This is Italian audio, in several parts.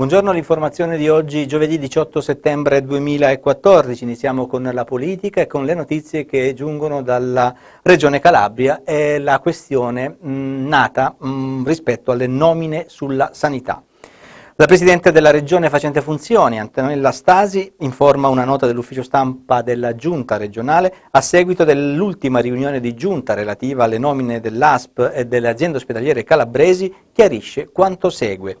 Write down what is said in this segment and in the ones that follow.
Buongiorno all'informazione di oggi, giovedì 18 settembre 2014. Iniziamo con la politica e con le notizie che giungono dalla Regione Calabria e la questione mh, mm, nata mh, mm, rispetto alle nomine sulla sanità. La Presidente della Regione facente funzioni, Antonella Stasi, informa una nota dell'ufficio stampa della Giunta regionale a seguito dell'ultima riunione di Giunta relativa alle nomine dell'ASP e delle aziende ospedaliere calabresi, chiarisce quanto segue.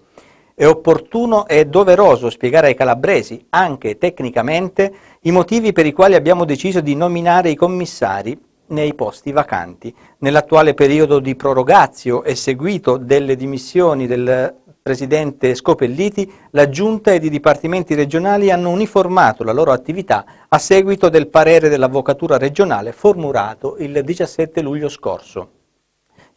È opportuno e doveroso spiegare ai calabresi, anche tecnicamente, i motivi per i quali abbiamo deciso di nominare i commissari nei posti vacanti. Nell'attuale periodo di prorogazio e seguito delle dimissioni del Presidente Scopelliti, la Giunta ed i dipartimenti regionali hanno uniformato la loro attività a seguito del parere dell'Avvocatura regionale formulato il 17 luglio scorso.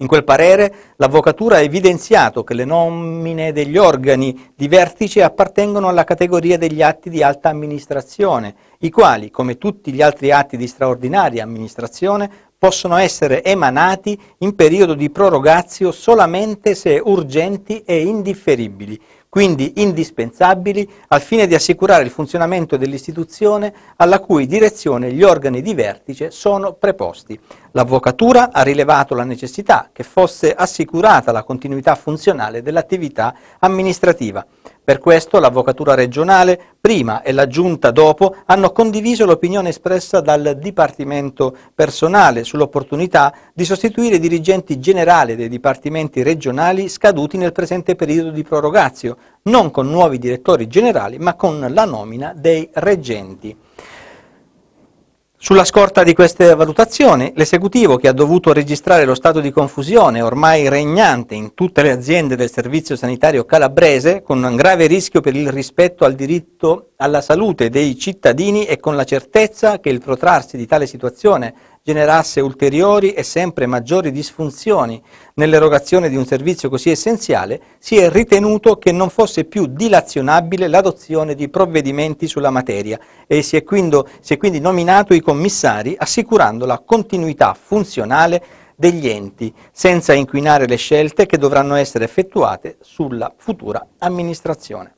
In quel parere l'Avvocatura ha evidenziato che le nomine degli organi di vertice appartengono alla categoria degli atti di alta amministrazione, i quali, come tutti gli altri atti di straordinaria amministrazione, possono essere emanati in periodo di prorogazio solamente se urgenti e indifferibili, quindi indispensabili al fine di assicurare il funzionamento dell'istituzione alla cui direzione gli organi di vertice sono preposti. L'Avvocatura ha rilevato la necessità che fosse assicurata la continuità funzionale dell'attività amministrativa. Per questo l'Avvocatura regionale prima e la Giunta dopo hanno condiviso l'opinione espressa dal Dipartimento personale sull'opportunità di sostituire i dirigenti generali dei dipartimenti regionali scaduti nel presente periodo di prorogazio, non con nuovi direttori generali ma con la nomina dei reggenti. Sulla scorta di queste valutazioni, l'esecutivo che ha dovuto registrare lo stato di confusione ormai regnante in tutte le aziende del servizio sanitario calabrese, con un grave rischio per il rispetto al diritto alla salute dei cittadini e con la certezza che il protrarsi di tale situazione generasse ulteriori e sempre maggiori disfunzioni nell'erogazione di un servizio così essenziale, si è ritenuto che non fosse più dilazionabile l'adozione di provvedimenti sulla materia e si è, quindi, si è quindi nominato i commissari assicurando la continuità funzionale degli enti, senza inquinare le scelte che dovranno essere effettuate sulla futura amministrazione.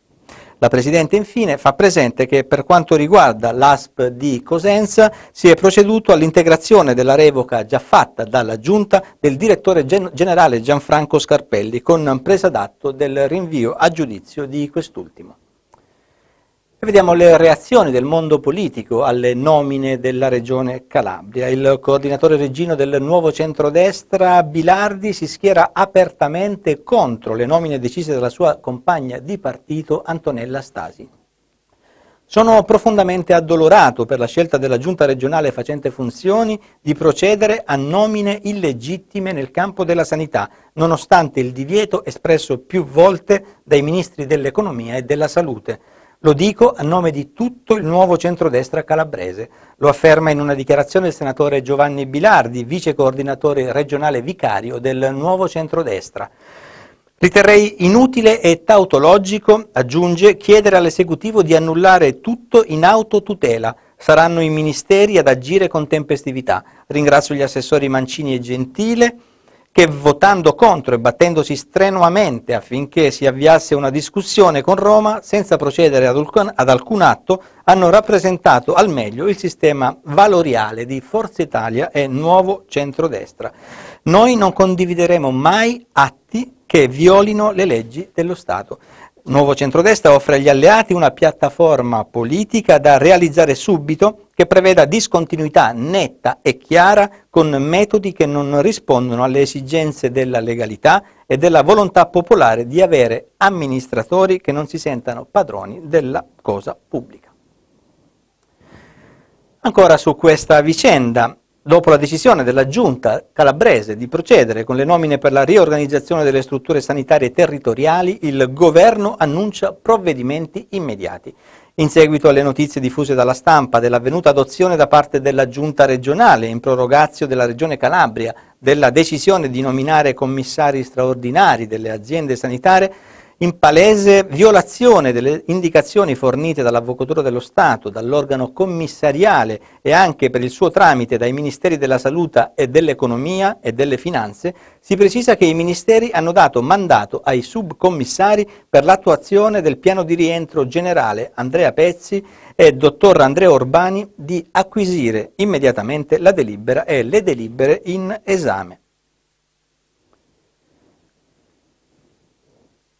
La Presidente infine fa presente che per quanto riguarda l'ASP di Cosenza si è proceduto all'integrazione della revoca già fatta dalla Giunta del direttore gen generale Gianfranco Scarpelli con presa d'atto del rinvio a giudizio di quest'ultimo. E vediamo le reazioni del mondo politico alle nomine della regione Calabria. Il coordinatore reggino del nuovo centrodestra, Bilardi, si schiera apertamente contro le nomine decise dalla sua compagna di partito, Antonella Stasi. Sono profondamente addolorato per la scelta della giunta regionale facente funzioni di procedere a nomine illegittime nel campo della sanità, nonostante il divieto espresso più volte dai ministri dell'economia e della salute. Lo dico a nome di tutto il nuovo centrodestra calabrese, lo afferma in una dichiarazione il senatore Giovanni Bilardi, vice coordinatore regionale vicario del nuovo centrodestra. Riterrei inutile e tautologico, aggiunge, chiedere all'esecutivo di annullare tutto in autotutela. Saranno i ministeri ad agire con tempestività. Ringrazio gli assessori Mancini e Gentile, che votando contro e battendosi strenuamente affinché si avviasse una discussione con Roma senza procedere ad alcun, ad alcun atto, hanno rappresentato al meglio il sistema valoriale di Forza Italia e Nuovo Centrodestra. Noi non condivideremo mai atti che violino le leggi dello Stato. Nuovo Centrodestra offre agli alleati una piattaforma politica da realizzare subito che preveda discontinuità netta e chiara con metodi che non rispondono alle esigenze della legalità e della volontà popolare di avere amministratori che non si sentano padroni della cosa pubblica. Ancora su questa vicenda, dopo la decisione della Giunta calabrese di procedere con le nomine per la riorganizzazione delle strutture sanitarie territoriali, il governo annuncia provvedimenti immediati. In seguito alle notizie diffuse dalla stampa dell'avvenuta adozione da parte della Giunta regionale in prorogazio della Regione Calabria della decisione di nominare commissari straordinari delle aziende sanitarie, in palese violazione delle indicazioni fornite dall'Avvocatura dello Stato, dall'organo commissariale e anche per il suo tramite dai Ministeri della Salute e dell'Economia e delle Finanze, si precisa che i Ministeri hanno dato mandato ai subcommissari per l'attuazione del piano di rientro generale Andrea Pezzi e dottor Andrea Orbani di acquisire immediatamente la delibera e le delibere in esame.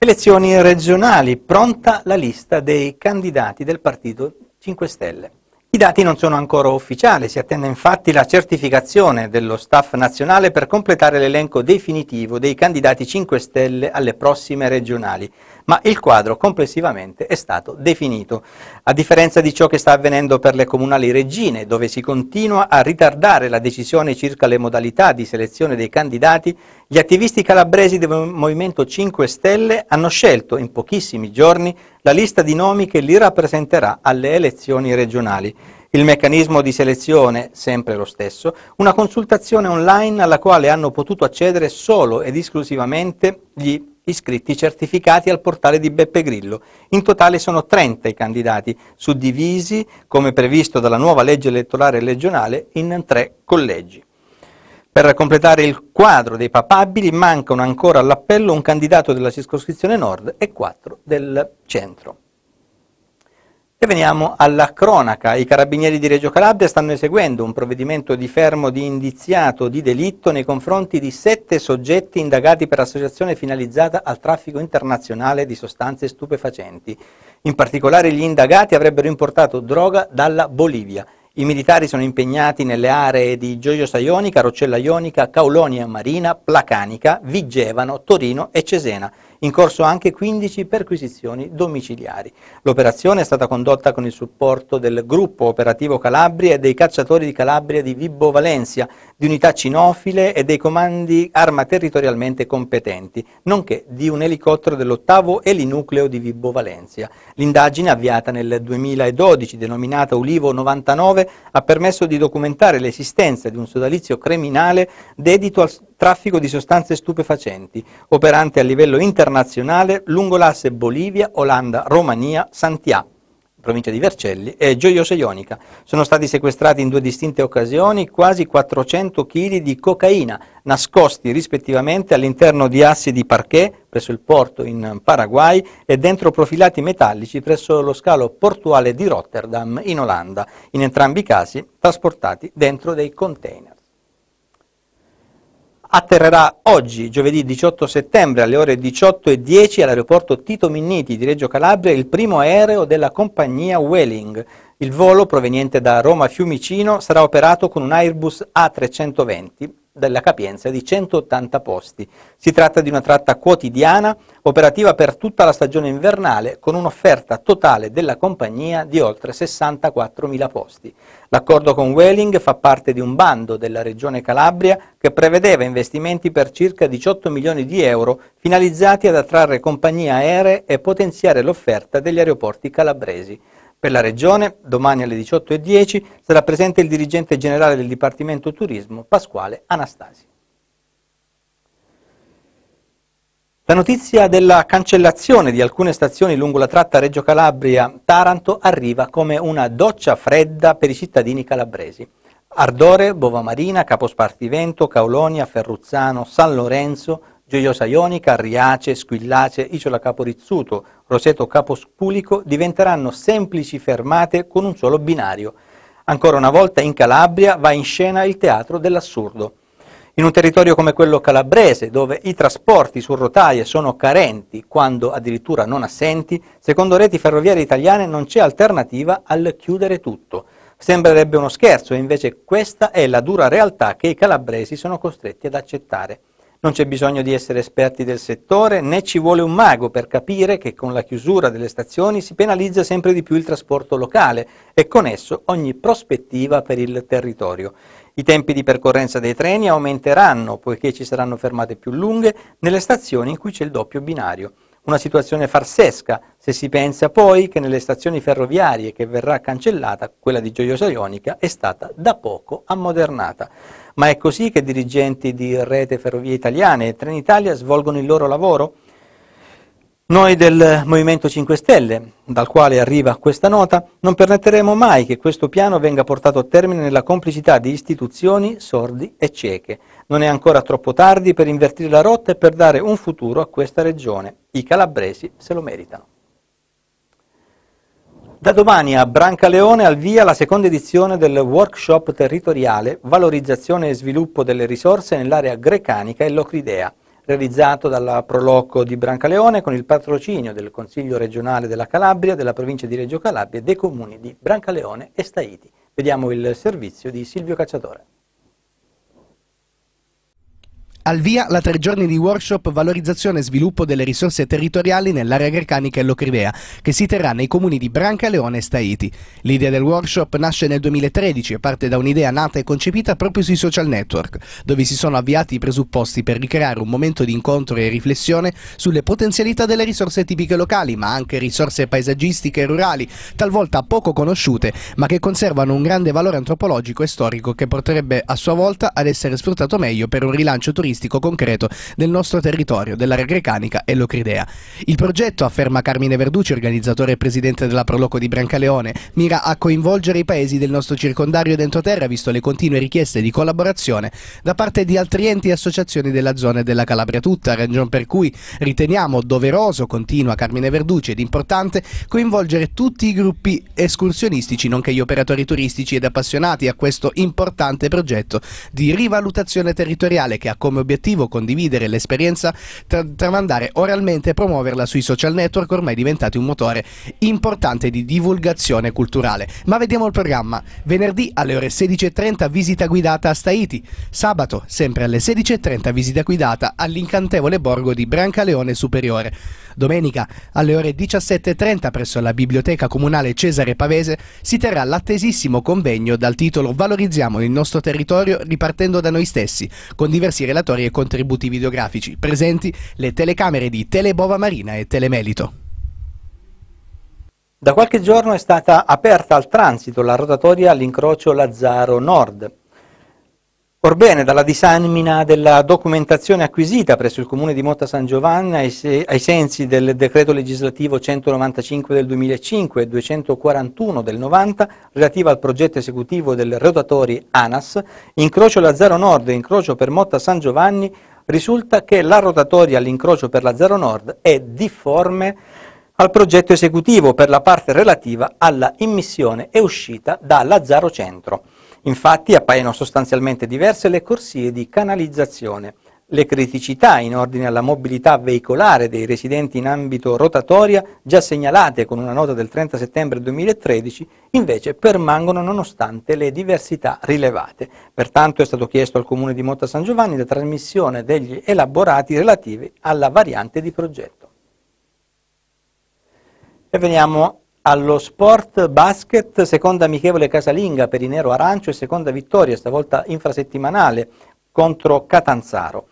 Elezioni regionali, pronta la lista dei candidati del Partito 5 Stelle. I dati non sono ancora ufficiali, si attende infatti la certificazione dello staff nazionale per completare l'elenco definitivo dei candidati 5 Stelle alle prossime regionali ma il quadro complessivamente è stato definito, a differenza di ciò che sta avvenendo per le comunali regine, dove si continua a ritardare la decisione circa le modalità di selezione dei candidati, gli attivisti calabresi del Movimento 5 Stelle hanno scelto in pochissimi giorni la lista di nomi che li rappresenterà alle elezioni regionali. Il meccanismo di selezione, sempre lo stesso, una consultazione online alla quale hanno potuto accedere solo ed esclusivamente gli iscritti certificati al portale di Beppe Grillo. In totale sono 30 i candidati, suddivisi, come previsto dalla nuova legge elettorale regionale, in tre collegi. Per completare il quadro dei papabili mancano ancora all'appello un candidato della circoscrizione nord e quattro del centro. E veniamo alla cronaca. I carabinieri di Reggio Calabria stanno eseguendo un provvedimento di fermo di indiziato di delitto nei confronti di sette soggetti indagati per associazione finalizzata al traffico internazionale di sostanze stupefacenti. In particolare gli indagati avrebbero importato droga dalla Bolivia. I militari sono impegnati nelle aree di Gioiosa Ionica, Roccella Ionica, Caulonia Marina, Placanica, Vigevano, Torino e Cesena. In corso anche 15 perquisizioni domiciliari. L'operazione è stata condotta con il supporto del gruppo operativo Calabria e dei cacciatori di Calabria di Vibbo Valencia, di unità cinofile e dei comandi arma territorialmente competenti, nonché di un elicottero dell'ottavo elinucleo di Vibbo Valencia. L'indagine avviata nel 2012, denominata Ulivo 99, ha permesso di documentare l'esistenza di un sodalizio criminale dedito al traffico di sostanze stupefacenti, operante a livello internazionale lungo l'asse Bolivia, Olanda, Romania, Santià, provincia di Vercelli, e Gioiosa Ionica. Sono stati sequestrati in due distinte occasioni quasi 400 kg di cocaina, nascosti rispettivamente all'interno di assi di parquet presso il porto in Paraguay e dentro profilati metallici presso lo scalo portuale di Rotterdam in Olanda, in entrambi i casi trasportati dentro dei container atterrerà oggi, giovedì 18 settembre, alle ore 18.10 all'aeroporto Tito Minniti di Reggio Calabria, il primo aereo della compagnia Welling. Il volo proveniente da Roma Fiumicino sarà operato con un Airbus A320 della capienza di 180 posti. Si tratta di una tratta quotidiana, operativa per tutta la stagione invernale, con un'offerta totale della compagnia di oltre 64.000 posti. L'accordo con Welling fa parte di un bando della Regione Calabria che prevedeva investimenti per circa 18 milioni di euro finalizzati ad attrarre compagnie aeree e potenziare l'offerta degli aeroporti calabresi. Per la Regione, domani alle 18.10, sarà presente il dirigente generale del Dipartimento Turismo, Pasquale Anastasi. La notizia della cancellazione di alcune stazioni lungo la tratta Reggio Calabria-Taranto arriva come una doccia fredda per i cittadini calabresi. Ardore, Bovamarina, Capospartivento, Caolonia, Ferruzzano, San Lorenzo Gioiosa Ionica, Riace, Squillace, Isola Caporizzuto, Roseto Capospulico diventeranno semplici fermate con un solo binario. Ancora una volta in Calabria va in scena il teatro dell'assurdo. In un territorio come quello calabrese, dove i trasporti su rotaie sono carenti, quando addirittura non assenti, secondo reti ferroviarie italiane non c'è alternativa al chiudere tutto. Sembrerebbe uno scherzo, e invece questa è la dura realtà che i calabresi sono costretti ad accettare. Non c'è bisogno di essere esperti del settore, né ci vuole un mago per capire che con la chiusura delle stazioni si penalizza sempre di più il trasporto locale e con esso ogni prospettiva per il territorio. I tempi di percorrenza dei treni aumenteranno poiché ci saranno fermate più lunghe nelle stazioni in cui c'è il doppio binario. Una situazione farsesca se si pensa poi che nelle stazioni ferroviarie che verrà cancellata, quella di Gioiosa Ionica, è stata da poco ammodernata. Ma è così che dirigenti di Rete Ferrovie Italiane e Trenitalia svolgono il loro lavoro? Noi del Movimento 5 Stelle, dal quale arriva questa nota, non permetteremo mai che questo piano venga portato a termine nella complicità di istituzioni sordi e cieche. Non è ancora troppo tardi per invertire la rotta e per dare un futuro a questa regione. I calabresi se lo meritano. Da domani a Brancaleone al via la seconda edizione del workshop territoriale Valorizzazione e sviluppo delle risorse nell'area grecanica e Locridea, realizzato dalla Proloco di Brancaleone con il patrocinio del Consiglio regionale della Calabria, della provincia di Reggio Calabria e dei comuni di Brancaleone e Staiti. Vediamo il servizio di Silvio Cacciatore. Al via la tre giorni di workshop valorizzazione e sviluppo delle risorse territoriali nell'area grecanica e Locrivea, che si terrà nei comuni di Branca, Leone e Staiti. L'idea del workshop nasce nel 2013 e parte da un'idea nata e concepita proprio sui social network, dove si sono avviati i presupposti per ricreare un momento di incontro e riflessione sulle potenzialità delle risorse tipiche locali, ma anche risorse paesaggistiche e rurali, talvolta poco conosciute, ma che conservano un grande valore antropologico e storico che porterebbe a sua volta ad essere sfruttato meglio per un rilancio turistico naturalistico concreto del nostro territorio, dell'area grecanica e l'Ocridea. Il progetto, afferma Carmine Verducci, organizzatore e presidente della Proloco di Brancaleone, mira a coinvolgere i paesi del nostro circondario d'entroterra, visto le continue richieste di collaborazione da parte di altri enti e associazioni della zona e della Calabria tutta, ragion per cui riteniamo doveroso, continua Carmine Verducci, ed importante coinvolgere tutti i gruppi escursionistici, nonché gli operatori turistici ed appassionati a questo importante progetto di rivalutazione territoriale che ha come l'obiettivo condividere l'esperienza, tra- tramandare oralmente e promuoverla sui social network ormai diventati un motore importante di divulgazione culturale. Ma vediamo il programma. Venerdì alle ore 16.30 visita guidata a Staiti. Sabato, sempre alle 16.30, visita guidata all'incantevole borgo di Brancaleone Superiore. Domenica alle ore 17.30 presso la Biblioteca Comunale Cesare Pavese si terrà l'attesissimo convegno dal titolo Valorizziamo il nostro territorio ripartendo da noi stessi, con diversi relatori e contributi videografici, presenti le telecamere di Telebova Marina e Telemelito. Da qualche giorno è stata aperta al transito la rotatoria all'incrocio Lazzaro Nord, Orbene, dalla disamina della documentazione acquisita presso il Comune di Motta San Giovanni ai, se, ai, sensi del decreto legislativo 195 del 2005 e 241 del 90 relativa al progetto esecutivo del rotatori ANAS, incrocio Lazzaro Nord e incrocio per Motta San Giovanni, risulta che la rotatoria all'incrocio per Lazzaro Nord è difforme al progetto esecutivo per la parte relativa alla immissione e uscita da Lazzaro Centro. Infatti appaiono sostanzialmente diverse le corsie di canalizzazione, le criticità in ordine alla mobilità veicolare dei residenti in ambito rotatoria, già segnalate con una nota del 30 settembre 2013, invece permangono nonostante le diversità rilevate. Pertanto è stato chiesto al Comune di Motta San Giovanni la trasmissione degli elaborati relativi alla variante di progetto. E veniamo allo Sport Basket, seconda amichevole casalinga per i Nero Arancio e seconda vittoria, stavolta infrasettimanale, contro Catanzaro.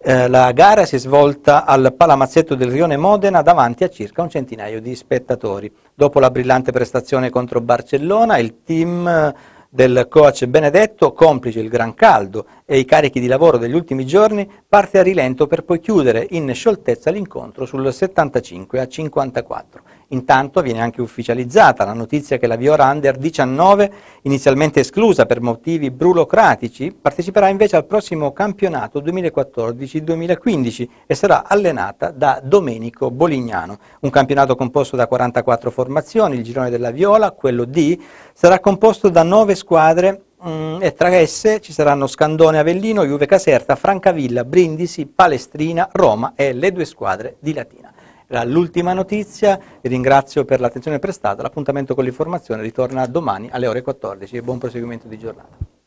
Eh, la gara si è svolta al Palamazzetto del Rione Modena davanti a circa un centinaio di spettatori. Dopo la brillante prestazione contro Barcellona, il team eh, del coach Benedetto, complice il gran caldo e i carichi di lavoro degli ultimi giorni, parte a rilento per poi chiudere in scioltezza l'incontro sul 75 a 54. Intanto viene anche ufficializzata la notizia che la Viola Under 19, inizialmente esclusa per motivi burocratici, parteciperà invece al prossimo campionato 2014-2015 e sarà allenata da Domenico Bolignano. Un campionato composto da 44 formazioni, il girone della Viola, quello D, sarà composto da 9 squadre mm, e tra esse ci saranno Scandone Avellino, Juve Caserta, Francavilla, Brindisi, Palestrina, Roma e le due squadre di Latina era l'ultima notizia, vi ringrazio per l'attenzione prestata, l'appuntamento con l'informazione ritorna domani alle ore 14 buon proseguimento di giornata.